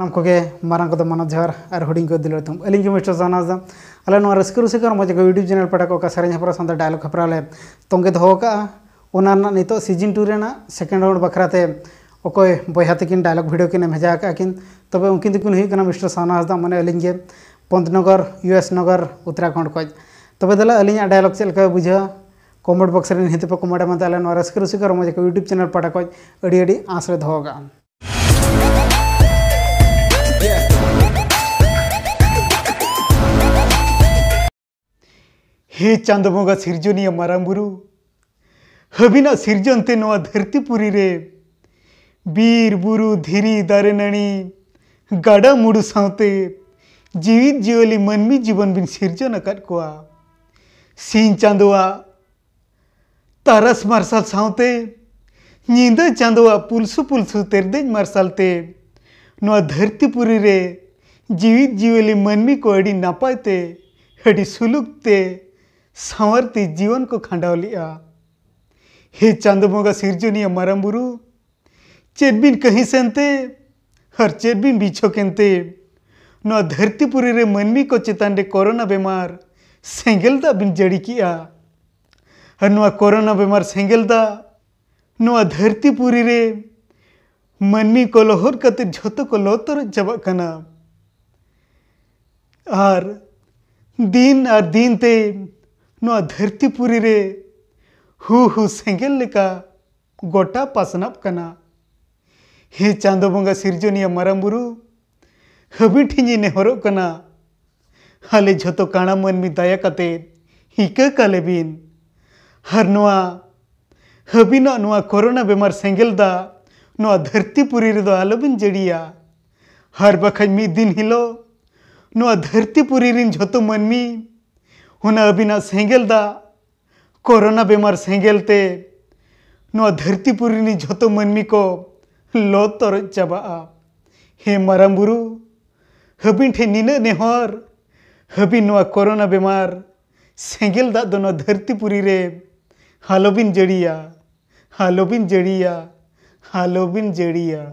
साम को मांग को माना जोहार और हूँ को दिल तुम अली मिस्टर जान हाजदा अल रस्क रुसिका मजा यूट्यूब चैनल पाटा को सेरें हपरा साथ डायलॉग हपरा ले तंगे दोका नित सीजन टू सेकेंड राउंड बखराते अकोय बया तकिन डायलॉग भिडियो किन भेजा किन तब उनकिन तकिन मिस्टर साना हासदा मैंने अली पंतनगर यूएस नगर उत्तराखंड को तब दल अली डायलॉग चलका बुझा कमेंट बक्स हितेपे कमेंट में रस्क रसिका रमजा यूट्यूब चैनल पाटा को आसरे दोगा ᱦᱮ ᱪᱟᱸᱫ ᱵᱚᱸᱜᱟ ᱥᱤᱨᱡᱚᱱᱤᱭᱟᱹ ᱢᱟᱨᱟᱝ ᱵᱩᱨᱩ ᱦᱟᱹᱵᱤᱱᱟᱜ ᱥᱤᱨᱡᱚᱱ ᱛᱮ ᱱᱚᱣᱟ ᱫᱷᱟᱹᱨᱛᱤ ᱯᱩᱨᱤ ᱨᱮ ᱵᱤᱨ ᱵᱩᱨᱩ ᱫᱷᱤᱨᱤ ᱫᱟᱨᱮ ᱱᱟᱹᱲᱤ ᱜᱟᱰᱟ ᱢᱩᱰᱩ ᱥᱟᱶᱛᱮ ᱡᱤᱣᱤᱫ ᱡᱤᱭᱟᱹᱞᱤ ᱢᱟᱹᱱᱢᱤ ᱡᱤᱵᱚᱱ ᱵᱤᱱ ᱥᱤᱨᱡᱚᱱ ᱟᱠᱟᱫ ᱠᱚᱣᱟ ᱥᱤᱧ ᱪᱟᱸᱫᱳᱣᱟᱜ ᱛᱟᱨᱟᱥ ᱢᱟᱨᱥᱟᱞ ᱥᱟᱶᱛᱮ ᱧᱤᱫᱟᱹ ᱪᱟᱸᱫᱳᱣᱟᱜ ᱯᱩᱞᱥᱩ ᱯᱩᱞᱥᱩ ᱛᱮᱨᱫᱮᱡ ᱢᱟᱨᱥᱟᱞ ᱛᱮ ᱱᱚᱣᱟ ᱫᱷᱟᱹᱨᱛᱤ ᱯᱩᱨᱤ ᱨᱮ ᱡᱤᱣᱤᱫ ᱡᱤᱭᱟᱹᱞᱤ ᱢᱟᱹᱱᱢᱤ ᱠᱚ ᱟᱹᱰᱤ ᱱᱟᱯᱟᱭ ᱛᱮ ᱟᱹᱰᱤ ᱥᱩᱞᱩᱠ ᱛᱮ संवरती जीवन को खंडाव लिया हे चांदमोगा सिरजुनिया मरम बुरू चेदबिन कहीं सेनते हर चेदबिन बीछो केनते ना धरतीपुरी रे मनमी को चितान रे कोरोना बीमार सेंगेल दा बिन जड़ी किया हर ना कोरोना बेमार सेंगेल दा ना धरतीपुरी रे मनमी को लोहर कते झोतो को लोतर जबा कना आर दिन आर दिन ते ᱱᱚᱣᱟ ᱫᱷᱟᱹᱨᱛᱤᱯᱩᱨᱤ ᱨᱮ ᱦᱩ ᱦᱩ ᱥᱮᱸᱜᱮᱞ ᱞᱮᱠᱟ ᱜᱚᱴᱟ ᱯᱟᱥᱱᱟᱜ ᱠᱟᱱᱟ ᱦᱮ ᱪᱟᱸᱫᱚ ᱵᱚᱸᱜᱟ ᱥᱤᱨᱡᱚᱱᱤᱭᱟᱹ ᱢᱟᱨᱟᱝ ᱵᱩᱨᱩ ᱦᱟᱹᱵᱤ ᱴᱷᱮᱧ ᱱᱮᱦᱚᱨᱚᱜ ᱠᱟᱱᱟ ᱟᱞᱮ ᱡᱷᱚᱛᱚ ᱠᱟᱬᱟ ᱢᱟᱹᱱᱢᱤ ᱫᱟᱭᱟ ᱠᱟᱛᱮ ᱦᱤᱠᱟᱹ ᱠᱟᱞᱮ ᱵᱤᱱ ᱟᱨ ᱱᱚᱣᱟ ᱦᱟᱹᱵᱤᱱᱟᱜ ᱱᱚᱣᱟ ᱠᱚᱨᱳᱱᱟ ᱵᱮᱢᱟᱨ ᱥᱮᱸᱜᱮᱞ ᱫᱟᱜ ᱱᱚᱣᱟ ᱫᱷᱟᱹᱨᱛᱤᱯᱩᱨᱤ ᱨᱮᱫᱚ ᱟᱞᱚᱵᱤᱱ ᱡᱟᱹᱲᱤᱭᱟ ᱟᱨ ᱵᱟᱠᱷᱟᱡ ᱢᱤᱫ ᱫᱤᱱ ᱦᱤᱞᱳᱜ ᱱᱚᱣᱟ ᱫᱷᱟᱹᱨᱛᱤᱯᱩᱨᱤ ᱨᱮᱱ ᱡᱷᱚᱛᱚ ᱢᱟᱹᱱᱢᱤ हुन अबिना सेंगेल दा कोरोना बेमार सेंगेल ते नुआ धरती पुरी नी मनमी को लो तरज चाबा हे माराम बुरु हबिन ठे निन नेहर हबिन कोरोना बेमार सेंगेल दा दोनो धरती पुरी रे हालोबिन जड़िया हालोबिन जड़िया हालोबिन जड़िया